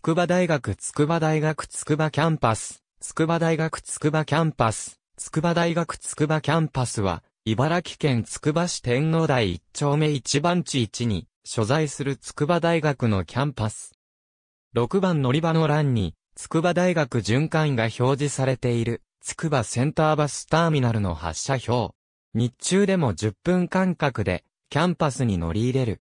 筑波大学筑波大学筑波キャンパス、筑波大学筑波キャンパス、筑波大学筑波キャンパスは、茨城県筑波市天皇台一丁目一番地一に、所在する筑波大学のキャンパス。6番乗り場の欄に、筑波大学循環が表示されている、筑波センターバスターミナルの発車表。日中でも10分間隔で、キャンパスに乗り入れる。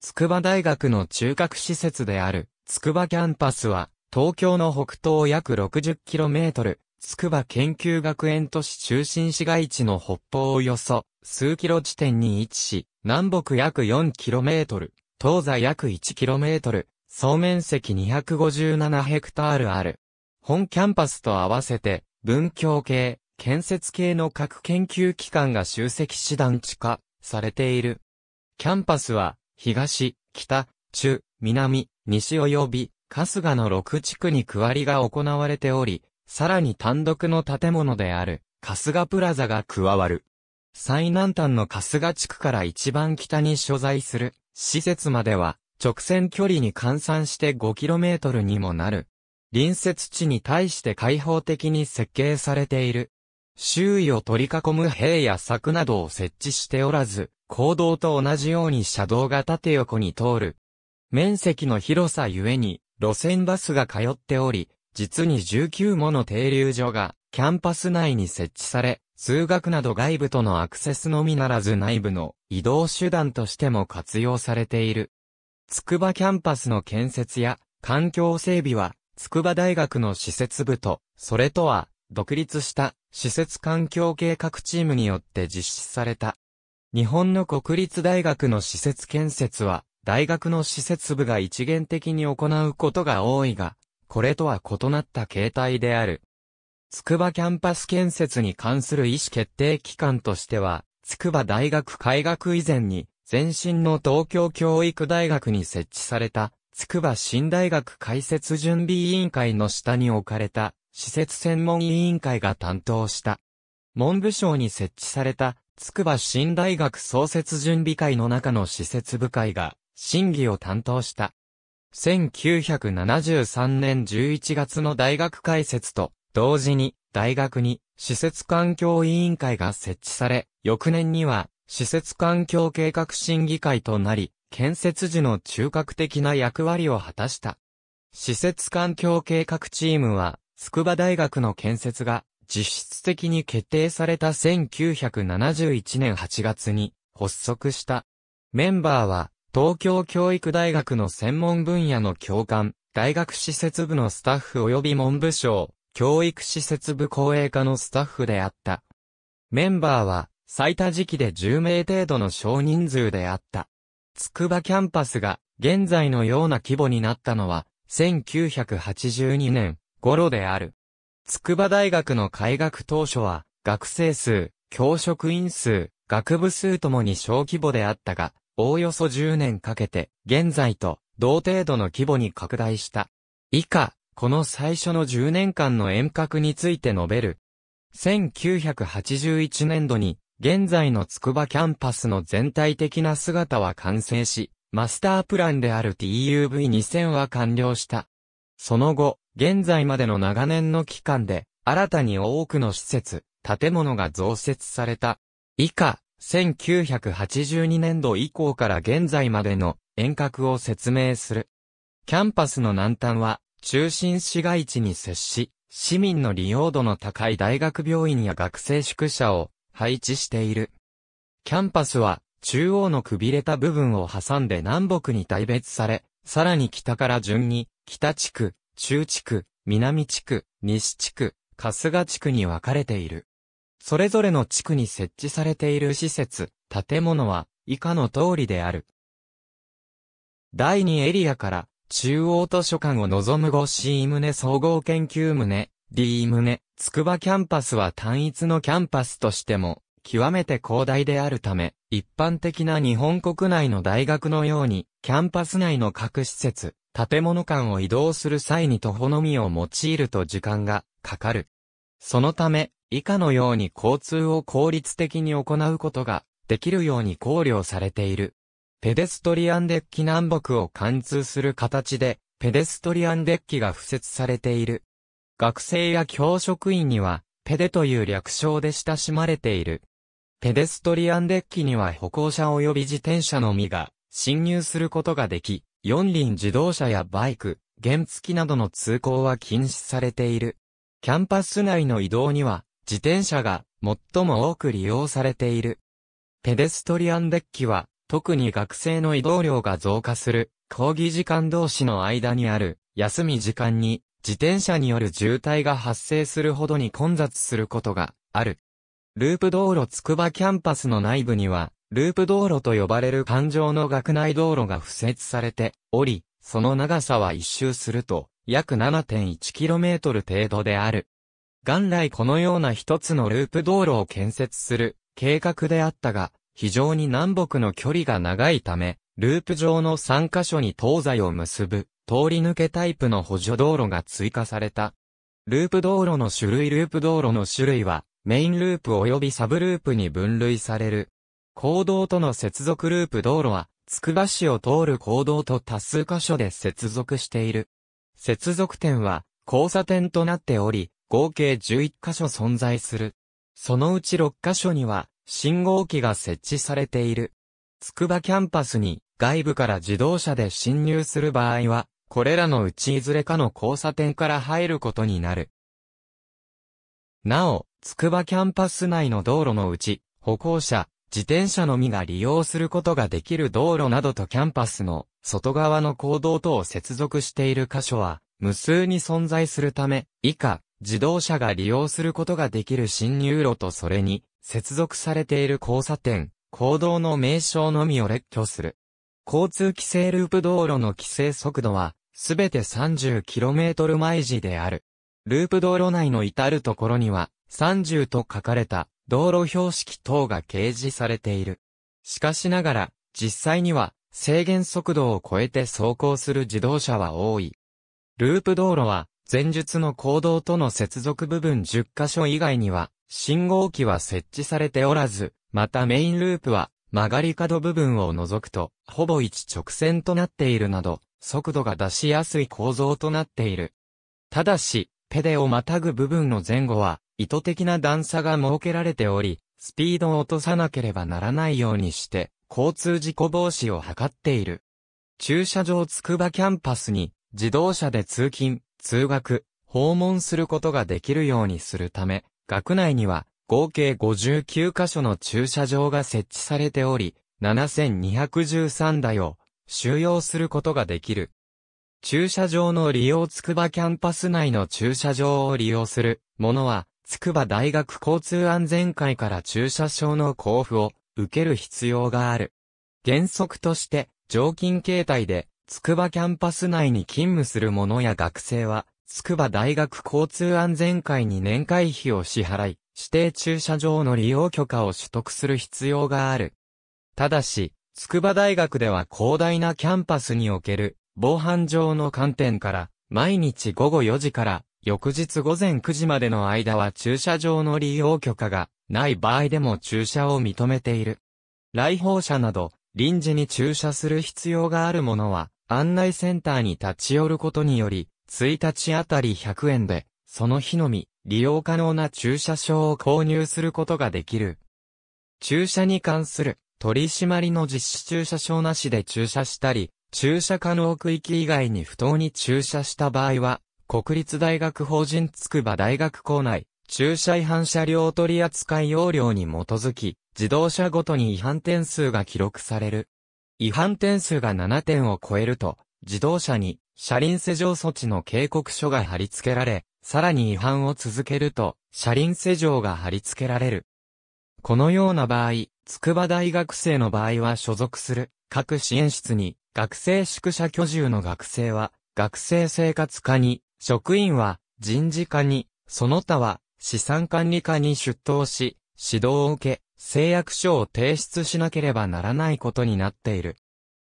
筑波大学の中核施設である、筑波キャンパスは、東京の北東約 60km、筑波研究学園都市中心市街地の北方およそ数キロ地点に位置し、南北約 4km、東西約 1km、総面積257ヘクタールある。本キャンパスと合わせて、文教系、建設系の各研究機関が集積し団地化されている。キャンパスは、東、北、中、南、西及び、春日の6地区に区割りが行われており、さらに単独の建物である、春日プラザが加わる。最南端の春日地区から一番北に所在する、施設までは、直線距離に換算して 5km にもなる。隣接地に対して開放的に設計されている。周囲を取り囲む塀や柵などを設置しておらず、公道と同じように車道が縦横に通る面積の広さゆえに、路線バスが通っており、実に19もの停留所が、キャンパス内に設置され、通学など外部とのアクセスのみならず内部の移動手段としても活用されている。筑波キャンパスの建設や環境整備は、筑波大学の施設部と、それとは、独立した施設環境計画チームによって実施された。日本の国立大学の施設建設は、大学の施設部が一元的に行うことが多いが、これとは異なった形態である。筑波キャンパス建設に関する意思決定機関としては、筑波大学開学以前に、前身の東京教育大学に設置された、筑波新大学開設準備委員会の下に置かれた、施設専門委員会が担当した。文部省に設置された、筑波新大学創設準備会の中の施設部会が、審議を担当した。1973年11月の大学開設と、同時に、大学に、施設環境委員会が設置され、翌年には、施設環境計画審議会となり、建設時の中核的な役割を果たした。施設環境計画チームは、筑波大学の建設が実質的に決定された1971年8月に発足した。メンバーは東京教育大学の専門分野の教官、大学施設部のスタッフ及び文部省、教育施設部公営課のスタッフであった。メンバーは、最多時期で10名程度の少人数であった。筑波キャンパスが、現在のような規模になったのは、1982年頃である。筑波大学の開学当初は、学生数、教職員数、学部数ともに小規模であったが、おおよそ10年かけて、現在と同程度の規模に拡大した。以下、この最初の10年間の遠隔について述べる。1981年度に、現在の筑波キャンパスの全体的な姿は完成し、マスタープランである TUV2000 は完了した。その後、現在までの長年の期間で、新たに多くの施設、建物が増設された。以下、1982年度以降から現在までの遠隔を説明する。キャンパスの南端は中心市街地に接し、市民の利用度の高い大学病院や学生宿舎を配置している。キャンパスは中央のくびれた部分を挟んで南北に大別され、さらに北から順に北地区、中地区、南地区、西地区、春日地区に分かれている。それぞれの地区に設置されている施設、建物は以下の通りである。第2エリアから中央図書館を望む 5C 棟総合研究棟、D 棟、筑波キャンパスは単一のキャンパスとしても極めて広大であるため、一般的な日本国内の大学のように、キャンパス内の各施設、建物間を移動する際に徒歩のみを用いると時間がかかる。そのため、以下のように交通を効率的に行うことができるように考慮されている。ペデストリアンデッキ南北を貫通する形で、ペデストリアンデッキが付設されている。学生や教職員には、ペデという略称で親しまれている。ペデストリアンデッキには歩行者及び自転車のみが侵入することができ、四輪自動車やバイク、原付などの通行は禁止されている。キャンパス内の移動には自転車が最も多く利用されている。ペデストリアンデッキは、特に学生の移動量が増加する、講義時間同士の間にある、休み時間に、自転車による渋滞が発生するほどに混雑することがある。ループ道路つくばキャンパスの内部には、ループ道路と呼ばれる環状の学内道路が付設されており、その長さは一周すると、約 7.1km 程度である。元来このような一つのループ道路を建設する計画であったが、非常に南北の距離が長いため、ループ上の3カ所に東西を結ぶ通り抜けタイプの補助道路が追加された。ループ道路の種類ループ道路の種類は、メインループ及びサブループに分類される。公道との接続ループ道路は、つくば市を通る公道と多数箇所で接続している。接続点は、交差点となっており、合計11箇所存在する。そのうち6箇所には、信号機が設置されている。筑波キャンパスに外部から自動車で侵入する場合は、これらのうちいずれかの交差点から入ることになる。なお、筑波キャンパス内の道路のうち、歩行者、自転車のみが利用することができる道路などとキャンパスの外側の行動とを接続している箇所は無数に存在するため、以下、自動車が利用することができる侵入路とそれに接続されている交差点、行動の名称のみを列挙する。交通規制ループ道路の規制速度は、すべて 30km 毎時である。ループ道路内の至るところには、30と書かれた道路標識等が掲示されている。しかしながら、実際には制限速度を超えて走行する自動車は多い。ループ道路は前述の行動との接続部分10箇所以外には、信号機は設置されておらず、またメインループは、曲がり角部分を除くと、ほぼ一直線となっているなど、速度が出しやすい構造となっている。ただし、ペデをまたぐ部分の前後は、意図的な段差が設けられており、スピードを落とさなければならないようにして、交通事故防止を図っている。駐車場つくばキャンパスに、自動車で通勤、通学、訪問することができるようにするため、学内には合計59カ所の駐車場が設置されており、7213台を収容することができる。駐車場の利用つくばキャンパス内の駐車場を利用する者は、つくば大学交通安全会から駐車証の交付を受ける必要がある。原則として、常勤形態で筑波キャンパス内に勤務する者や学生は、筑波大学交通安全会に年会費を支払い、指定駐車場の利用許可を取得する必要がある。ただし、筑波大学では広大なキャンパスにおける防犯上の観点から、毎日午後4時から翌日午前9時までの間は駐車場の利用許可がない場合でも駐車を認めている。来訪者など、臨時に駐車する必要があるものは、案内センターに立ち寄ることにより、1日あたり100円で、その日のみ、利用可能な駐車証を購入することができる。駐車に関する取り締まりの実施駐車証なしで駐車したり、駐車可能区域以外に不当に駐車した場合は、国立大学法人筑波大学校内、駐車違反車両取扱要領に基づき、自動車ごとに違反点数が記録される。違反点数が7点を超えると、自動車に車輪施錠措置の警告書が貼り付けられ、さらに違反を続けると、車輪施錠が貼り付けられる。このような場合、筑波大学生の場合は所属する各支援室に学生宿舎居住の学生は学生生活課に、職員は人事課に、その他は資産管理課に出頭し、指導を受け、誓約書を提出しなければならないことになっている。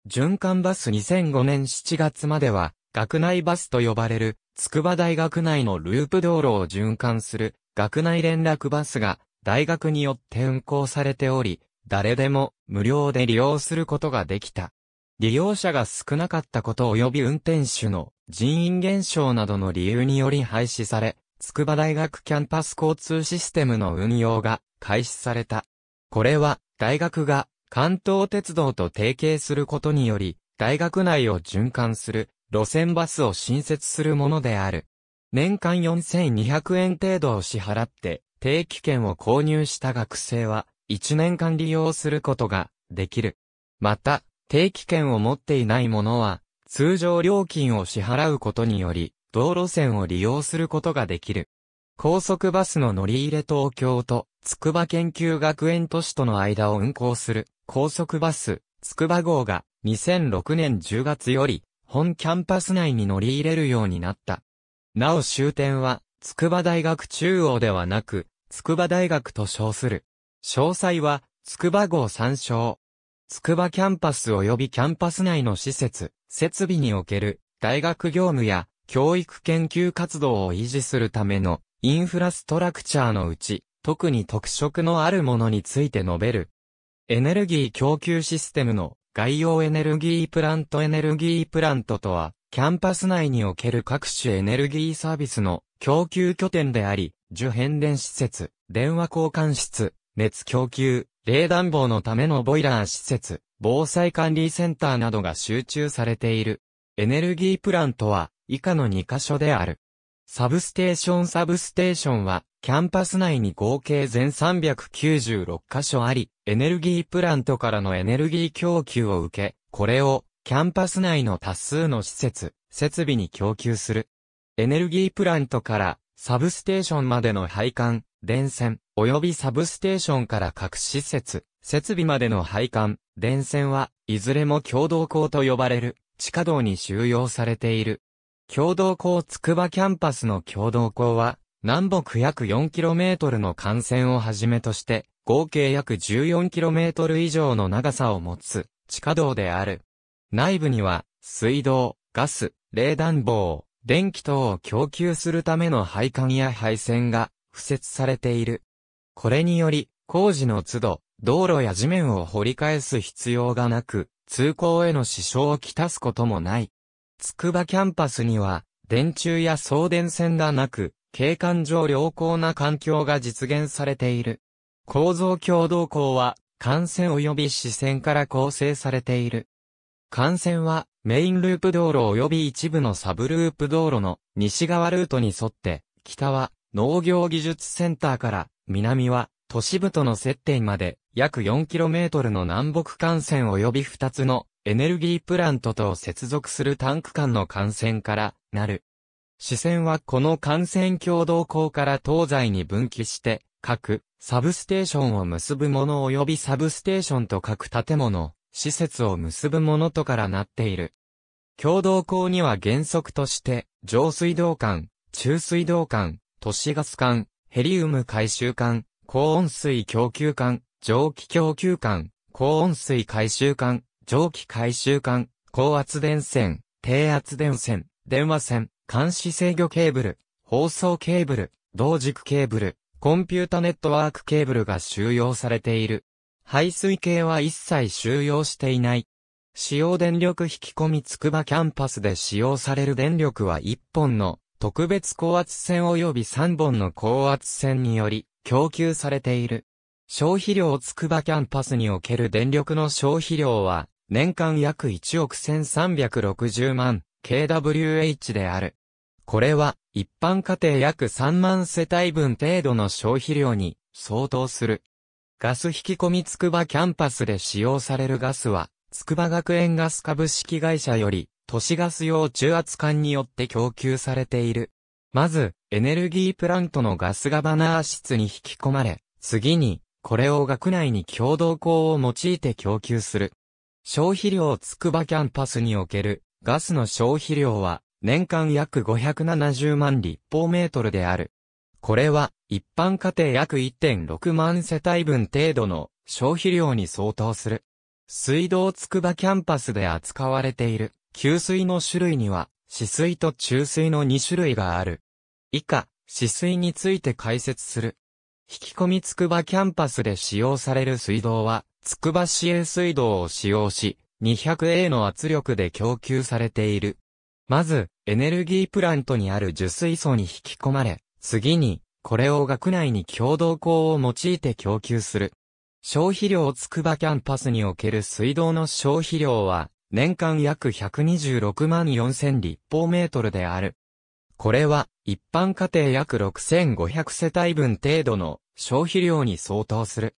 循環バス2005年7月までは、学内バスと呼ばれる、筑波大学内のループ道路を循環する、学内連絡バスが、大学によって運行されており、誰でも無料で利用することができた。利用者が少なかったこと及び運転手の人員減少などの理由により廃止され、筑波大学キャンパス交通システムの運用が開始された。これは、大学が関東鉄道と提携することにより、大学内を循環する路線バスを新設するものである。年間4200円程度を支払って定期券を購入した学生は1年間利用することができる。また、定期券を持っていない者は通常料金を支払うことにより道路線を利用することができる。高速バスの乗り入れ東京と筑波研究学園都市との間を運行する高速バス、筑波号が2006年10月より本キャンパス内に乗り入れるようになった。なお終点は筑波大学中央ではなく筑波大学と称する。詳細は筑波号参照。筑波キャンパス及びキャンパス内の施設、設備における大学業務や教育研究活動を維持するためのインフラストラクチャーのうち、特に特色のあるものについて述べる。エネルギー供給システムの概要エネルギープラントエネルギープラントとは、キャンパス内における各種エネルギーサービスの供給拠点であり、受変電施設、電話交換室、熱供給、冷暖房のためのボイラー施設、防災管理センターなどが集中されている。エネルギープラントは以下の2箇所である。サブステーションサブステーションは、キャンパス内に合計全396カ所あり、エネルギープラントからのエネルギー供給を受け、これを、キャンパス内の多数の施設、設備に供給する。エネルギープラントから、サブステーションまでの配管、電線、及びサブステーションから各施設、設備までの配管、電線は、いずれも共同工と呼ばれる、地下道に収容されている。共同校筑波キャンパスの共同校は、南北約 4km の幹線をはじめとして、合計約 14km 以上の長さを持つ地下道である。内部には、水道、ガス、冷暖房、電気等を供給するための配管や配線が付設されている。これにより、工事の都度、道路や地面を掘り返す必要がなく、通行への支障をきたすこともない。筑波キャンパスには、電柱や送電線がなく、景観上良好な環境が実現されている。構造共同校は、幹線及び支線から構成されている。幹線は、メインループ道路及び一部のサブループ道路の西側ルートに沿って、北は農業技術センターから、南は都市部との接点まで約 4km の南北幹線及び2つのエネルギープラントと接続するタンク間の幹線からなる。支線はこの幹線共同港から東西に分岐して、各サブステーションを結ぶもの及びサブステーションと各建物、施設を結ぶものとからなっている。共同港には原則として、上水道管、中水道管、都市ガス管、ヘリウム回収管、高温水供給管、蒸気供給管、高温水回収管、蒸気回収管、高圧電線、低圧電線、電話線、監視制御ケーブル、放送ケーブル、同軸ケーブル、コンピュータネットワークケーブルが収容されている。排水系は一切収容していない。使用電力引き込みつくばキャンパスで使用される電力は1本の特別高圧線及び3本の高圧線により供給されている。消費量つくばキャンパスにおける電力の消費量は、年間約1億1360万 kWh である。これは、一般家庭約3万世帯分程度の消費量に相当する。ガス引き込みつくばキャンパスで使用されるガスは、つくば学園ガス株式会社より、都市ガス用中圧管によって供給されている。まず、エネルギープラントのガスガバナー室に引き込まれ、次に、これを学内に共同校を用いて供給する。消費量つくばキャンパスにおけるガスの消費量は年間約570万立方メートルである。これは一般家庭約1.6万世帯分程度の消費量に相当する。水道つくばキャンパスで扱われている給水の種類には、止水と注水の2種類がある。以下、止水について解説する。引き込み筑波キャンパスで使用される水道は、筑波市営水道を使用し、200A の圧力で供給されている。まず、エネルギープラントにある受水槽に引き込まれ、次に、これを学内に共同口を用いて供給する。消費量筑波キャンパスにおける水道の消費量は、年間約126万4000立方メートルである。これは、一般家庭約6500世帯分程度の消費量に相当する。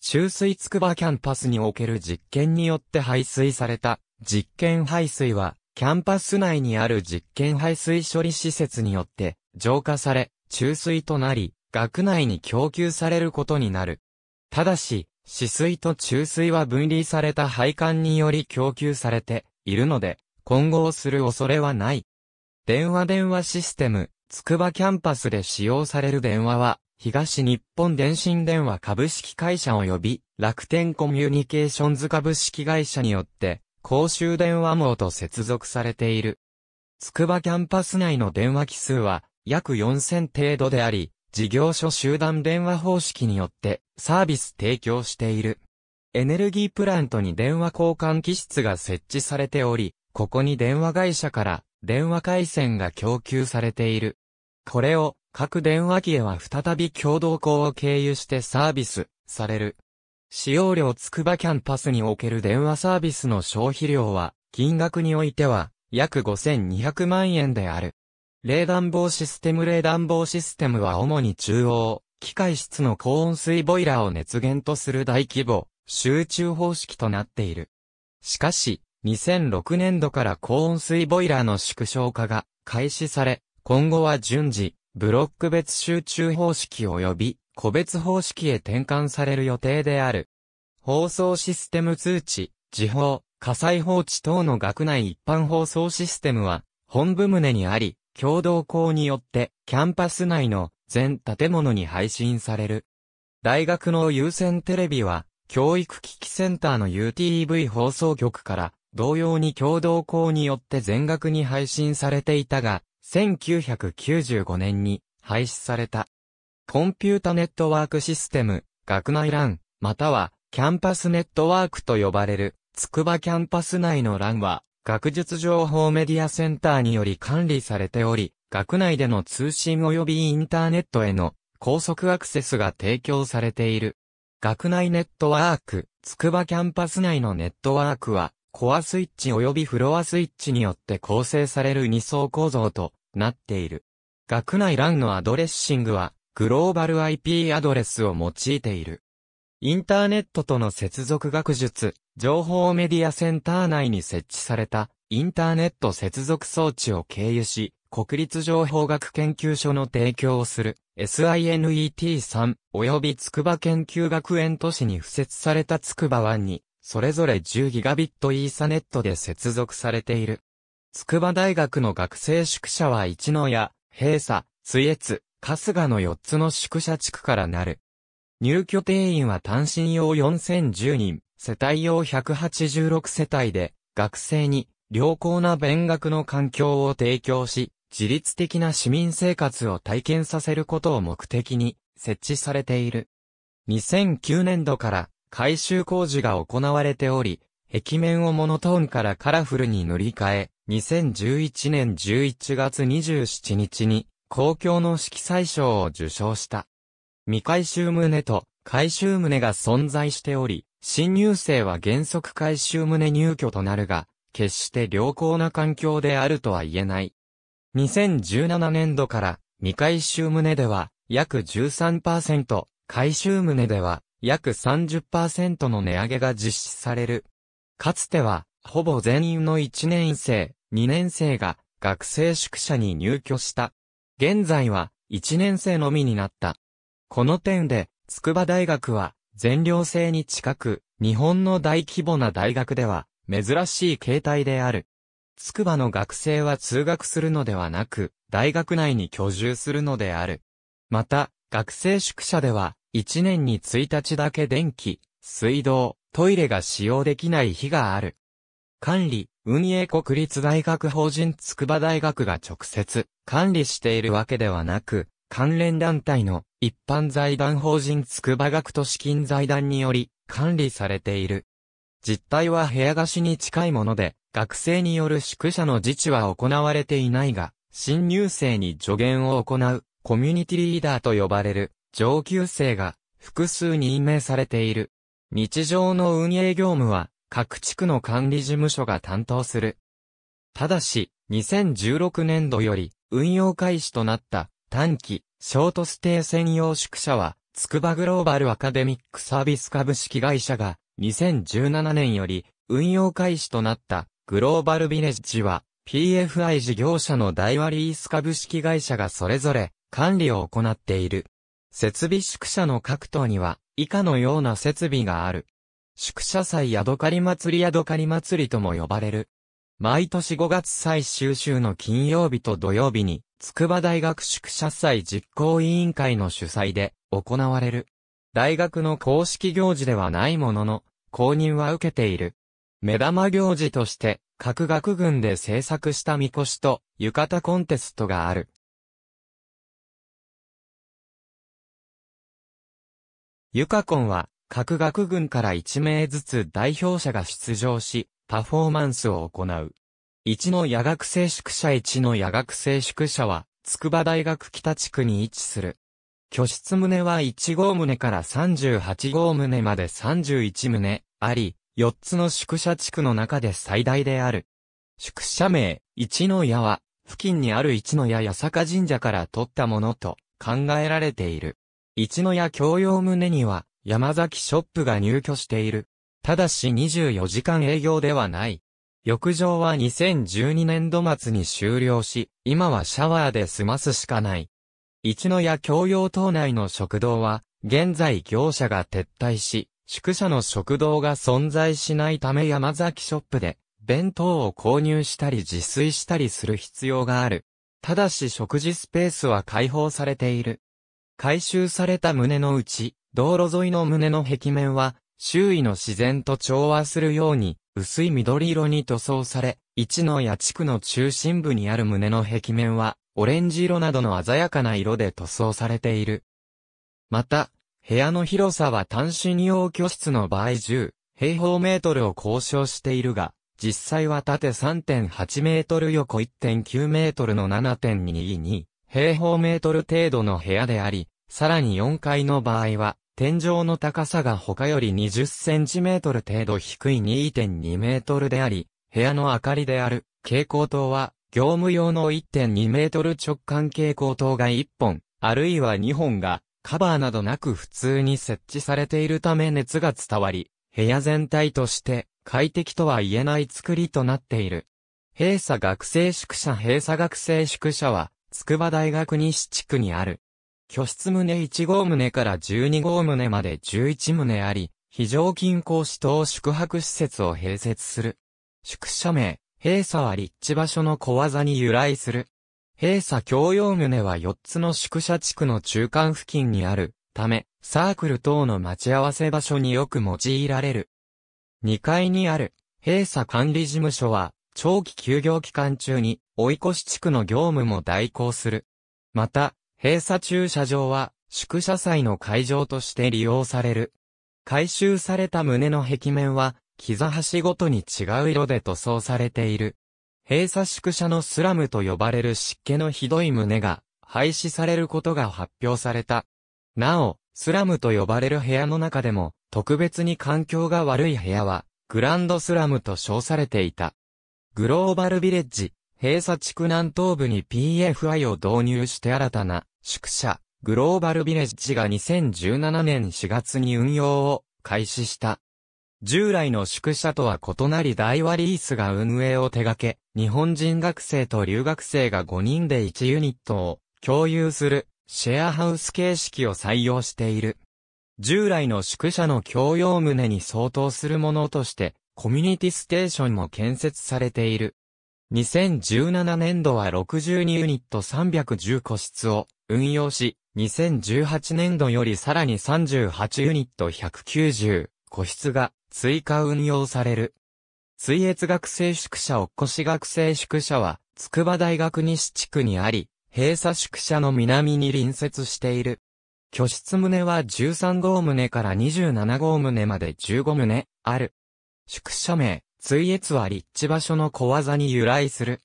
中水つくばキャンパスにおける実験によって排水された実験排水は、キャンパス内にある実験排水処理施設によって浄化され、中水となり、学内に供給されることになる。ただし、止水と中水は分離された配管により供給されているので、混合する恐れはない。電話電話システム、つくばキャンパスで使用される電話は、東日本電信電話株式会社及び楽天コミュニケーションズ株式会社によって、公衆電話網と接続されている。つくばキャンパス内の電話機数は約4000程度であり、事業所集団電話方式によってサービス提供している。エネルギープラントに電話交換機室が設置されており、ここに電話会社から電話回線が供給されている。これを各電話機へは再び共同校を経由してサービスされる。使用料つくばキャンパスにおける電話サービスの消費量は金額においては約5200万円である。冷暖房システム冷暖房システムは主に中央、機械室の高温水ボイラーを熱源とする大規模、集中方式となっている。しかし、2006年度から高温水ボイラーの縮小化が開始され、今後は順次、ブロック別集中方式及び個別方式へ転換される予定である。放送システム通知、時報、火災放置等の学内一般放送システムは、本部棟にあり、共同校によって、キャンパス内の全建物に配信される。大学の優先テレビは、教育機器センターの UTV 放送局から、同様に共同校によって全額に配信されていたが、1995年に廃止された。コンピュータネットワークシステム、学内欄、またはキャンパスネットワークと呼ばれる、筑波キャンパス内の欄は、学術情報メディアセンターにより管理されており、学内での通信及びインターネットへの高速アクセスが提供されている。学内ネットワーク、筑波キャンパス内のネットワークは、コアスイッチ及びフロアスイッチによって構成される2層構造となっている。学内 LAN のアドレッシングは、グローバル IP アドレスを用いている。インターネットとの接続学術、情報メディアセンター内に設置された、インターネット接続装置を経由し、国立情報学研究所の提供をする SINET3 及び筑波研究学園都市に付設された筑波湾にそれぞれ1 0ットイーサネットで接続されている。筑波大学の学生宿舎は一野や、閉鎖、津越、春日の4つの宿舎地区からなる。入居定員は単身用4010人、世帯用186世帯で、学生に良好な勉学の環境を提供し、自律的な市民生活を体験させることを目的に設置されている。2009年度から改修工事が行われており、壁面をモノトーンからカラフルに塗り替え、2011年11月27日に公共の色彩賞を受賞した。未回収棟と回収棟が存在しており、新入生は原則回収棟入居となるが、決して良好な環境であるとは言えない。2017年度から未回収棟では約13%、回収棟では約30%の値上げが実施される。かつては、ほぼ全員の1年生、2年生が学生宿舎に入居した。現在は1年生のみになった。この点で、筑波大学は全寮制に近く、日本の大規模な大学では珍しい形態である。筑波の学生は通学するのではなく、大学内に居住するのである。また、学生宿舎では、1年に1日だけ電気、水道、トイレが使用できない日がある。管理、運営国立大学法人筑波大学が直接管理しているわけではなく、関連団体の一般財団法人筑波学都資金財団により管理されている。実態は部屋貸しに近いもので、学生による宿舎の自治は行われていないが、新入生に助言を行う、コミュニティリーダーと呼ばれる上級生が複数任命されている。日常の運営業務は各地区の管理事務所が担当する。ただし、2016年度より運用開始となった短期、ショートステイ専用宿舎は、つくばグローバルアカデミックサービス株式会社が、2017年より運用開始となったグローバルビレッジは、PFI 事業者の大ワ・リース株式会社がそれぞれ管理を行っている。設備宿舎の各棟には、以下のような設備がある。宿舎祭やどかり祭りやどかり祭りとも呼ばれる。毎年5月最終週の金曜日と土曜日に、筑波大学宿舎祭実行委員会の主催で行われる。大学の公式行事ではないものの、公認は受けている。目玉行事として、各学群で制作したみこしと浴衣コンテストがある。ユカコンは、各学軍から1名ずつ代表者が出場し、パフォーマンスを行う。1の夜学生宿舎1の夜学生宿舎は、筑波大学北地区に位置する。居室棟は1号棟から38号棟まで31棟あり、4つの宿舎地区の中で最大である。宿舎名、一の矢は、付近にある一の矢八坂神社から取ったものと考えられている。一の屋共用棟には、山崎ショップが入居している。ただし24時間営業ではない。浴場は2012年度末に終了し、今はシャワーで済ますしかない。一の屋共用棟内の食堂は、現在業者が撤退し、宿舎の食堂が存在しないため山崎ショップで、弁当を購入したり自炊したりする必要がある。ただし食事スペースは開放されている。回収された胸のうち、道路沿いの胸の壁面は、周囲の自然と調和するように、薄い緑色に塗装され、一の野地区の中心部にある胸の壁面は、オレンジ色などの鮮やかな色で塗装されている。また、部屋の広さは単身用居室の場合10平方メートルを交渉しているが、実際は縦3.8メートル横1.9メートルの7.22平方メートル程度の部屋であり、さらに4階の場合は、天井の高さが他より20センチメートル程度低い2.2メートルであり、部屋の明かりである蛍光灯は、業務用の1.2メートル直間蛍光灯が1本、あるいは2本が、カバーなどなく普通に設置されているため熱が伝わり、部屋全体として快適とは言えない作りとなっている。閉鎖学生宿舎閉鎖学生宿舎は、筑波大学西地区にある。居室棟1号棟から12号棟まで11棟あり、非常勤講師等宿泊施設を併設する。宿舎名、閉鎖は立地場所の小技に由来する。閉鎖共用棟は4つの宿舎地区の中間付近にあるため、サークル等の待ち合わせ場所によく用いられる。2階にある、閉鎖管理事務所は、長期休業期間中に、追い越し地区の業務も代行する。また、閉鎖駐車場は、宿舎祭の会場として利用される。回収された胸の壁面は、木座橋ごとに違う色で塗装されている。閉鎖宿舎のスラムと呼ばれる湿気のひどい胸が廃止されることが発表された。なお、スラムと呼ばれる部屋の中でも特別に環境が悪い部屋はグランドスラムと称されていた。グローバルビレッジ、閉鎖地区南東部に PFI を導入して新たな宿舎、グローバルビレッジが2017年4月に運用を開始した。従来の宿舎とは異なり大和リースが運営を手掛け、日本人学生と留学生が5人で1ユニットを共有するシェアハウス形式を採用している。従来の宿舎の共用棟に相当するものとしてコミュニティステーションも建設されている。2017年度は62ユニット310個室を運用し、2018年度よりさらに38ユニット190個室が追加運用される。追越学生宿舎おこし学生宿舎は、筑波大学西地区にあり、閉鎖宿舎の南に隣接している。居室棟は13号棟から27号棟まで15棟ある。宿舎名、追越は立地場所の小技に由来する。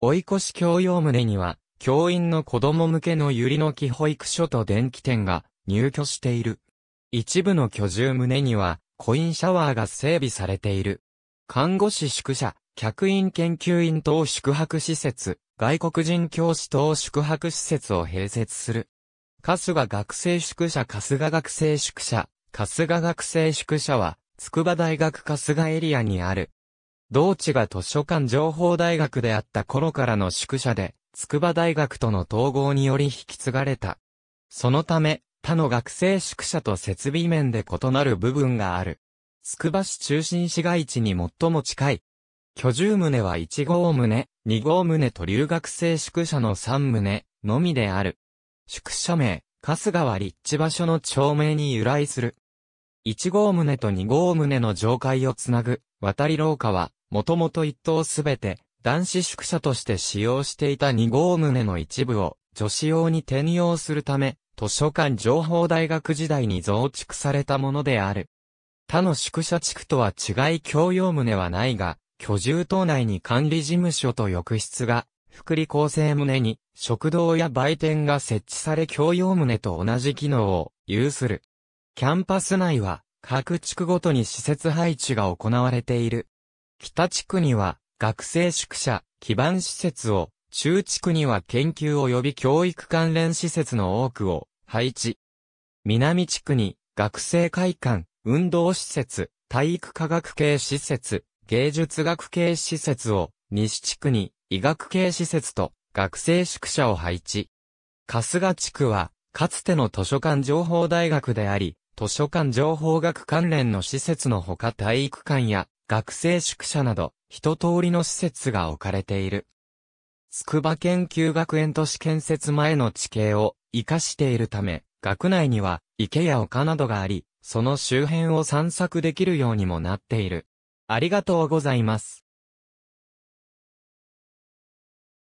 追い越し教養棟には、教員の子供向けの百合の木保育所と電気店が入居している。一部の居住棟には、コインシャワーが整備されている。看護師宿舎、客員研究員等宿泊施設、外国人教師等宿泊施設を併設する。春日学生宿舎春日学生宿舎、春日学生宿舎は、筑波大学春日エリアにある。同地が図書館情報大学であった頃からの宿舎で、筑波大学との統合により引き継がれた。そのため、他の学生宿舎と設備面で異なる部分がある。筑波市中心市街地に最も近い。居住棟は1号棟、2号棟と留学生宿舎の3棟のみである。宿舎名、春日は立地場所の町名に由来する。1号棟と2号棟の上階をつなぐ渡り廊下は、もともと一棟すべて男子宿舎として使用していた2号棟の一部を女子用に転用するため、図書館情報大学時代に増築されたものである。他の宿舎地区とは違い共用棟はないが、居住棟内に管理事務所と浴室が、福利厚生棟に食堂や売店が設置され共用棟と同じ機能を有する。キャンパス内は、各地区ごとに施設配置が行われている。北地区には、学生宿舎、基盤施設を、中地区には研究及び教育関連施設の多くを配置。南地区に学生会館、運動施設、体育科学系施設、芸術学系施設を、西地区に医学系施設と学生宿舎を配置。春日地区は、かつての図書館情報大学であり、図書館情報学関連の施設のほか体育館や学生宿舎など一通りの施設が置かれている。筑波研究学園都市建設前の地形を活かしているため、学内には池や丘などがあり、その周辺を散策できるようにもなっている。ありがとうございます。